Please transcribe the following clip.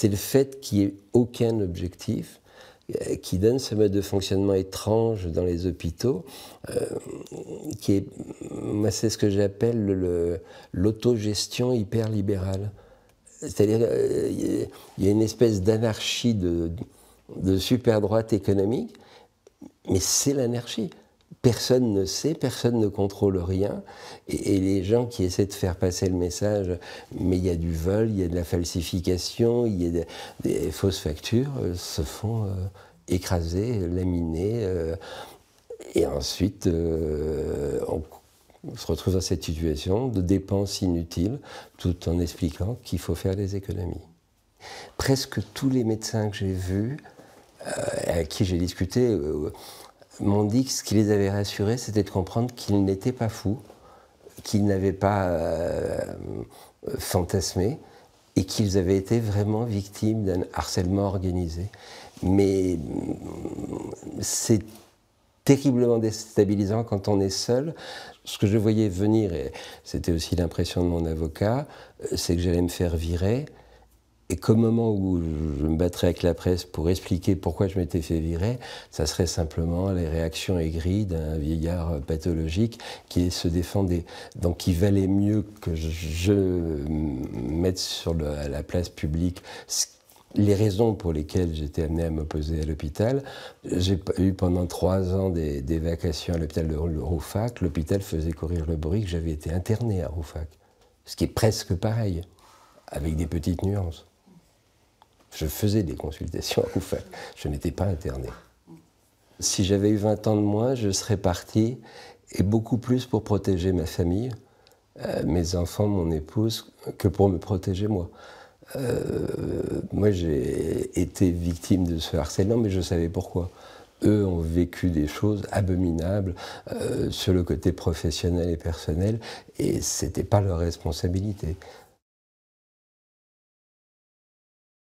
c'est le fait qu'il n'y ait aucun objectif euh, qui donne ce mode de fonctionnement étrange dans les hôpitaux, euh, qui est, moi c'est ce que j'appelle l'autogestion hyperlibérale. C'est-à-dire, euh, il y a une espèce d'anarchie de, de super droite économique, mais c'est l'anarchie personne ne sait, personne ne contrôle rien. Et, les gens qui essaient de faire passer le message, mais il y a du vol, il y a de la falsification, il y a des fausses factures, euh, se font euh, écraser, laminer. Euh, et ensuite, on, on se retrouve dans cette situation de dépenses inutiles, tout en expliquant qu'il faut faire des économies. Presque tous les médecins que j'ai vus, à qui j'ai discuté, m'ont dit que ce qui les avait rassurés, c'était de comprendre qu'ils n'étaient pas fous, qu'ils n'avaient pas euh, fantasmé et qu'ils avaient été vraiment victimes d'un harcèlement organisé. Mais mm, c'est terriblement déstabilisant quand on est seul. Ce que je voyais venir, et c'était aussi l'impression de mon avocat, euh, c'est que j'allais me faire virer et qu'au moment où je me battrais avec la presse pour expliquer pourquoi je m'étais fait virer, ça serait simplement les réactions aigries d'un vieillard pathologique qui se défendait. Donc il valait mieux que je mette sur la place publique les raisons pour lesquelles j'étais amené à m'opposer à l'hôpital. J'ai eu pendant trois ans des, des vacations à l'hôpital de Roufac. L'hôpital faisait courir le bruit que j'avais été interné à Roufac, ce qui est presque pareil, avec des petites nuances. Je faisais des consultations à couvert, Je n'étais pas interné. Si j'avais eu 20 ans de moins, je serais parti, et beaucoup plus pour protéger ma famille, euh, mes enfants, mon épouse, que pour me protéger moi. Euh, moi, j'ai été victime de ce harcèlement, mais je savais pourquoi. Eux ont vécu des choses abominables euh, sur le côté professionnel et personnel, et ce n'était pas leur responsabilité.